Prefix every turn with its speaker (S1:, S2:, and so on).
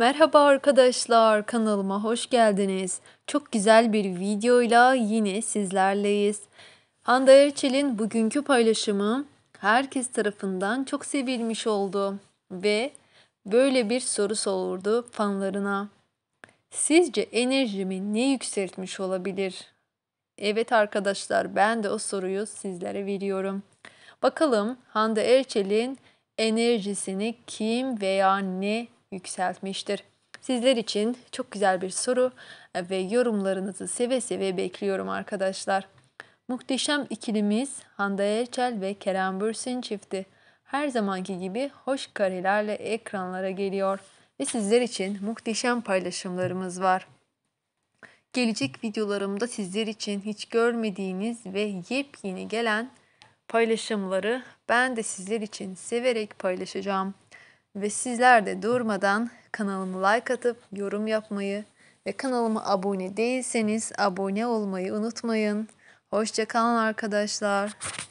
S1: Merhaba arkadaşlar, kanalıma hoş geldiniz. Çok güzel bir videoyla yine sizlerleyiz. Hande Erçel'in bugünkü paylaşımı herkes tarafından çok sevilmiş oldu ve böyle bir soru soruldu fanlarına. Sizce enerjimi ne yükseltmiş olabilir? Evet arkadaşlar ben de o soruyu sizlere veriyorum. Bakalım Hande Erçel'in enerjisini kim veya ne yükseltmiştir. Sizler için çok güzel bir soru e, ve yorumlarınızı seve seve bekliyorum arkadaşlar. Muhteşem ikilimiz Hande Erçel ve Kerem Bürsin çifti her zamanki gibi hoş karelerle ekranlara geliyor ve sizler için muhteşem paylaşımlarımız var. Gelecek videolarımda sizler için hiç görmediğiniz ve yepyeni gelen paylaşımları ben de sizler için severek paylaşacağım. Ve sizler de durmadan kanalıma like atıp yorum yapmayı ve kanalıma abone değilseniz abone olmayı unutmayın. Hoşçakalın arkadaşlar.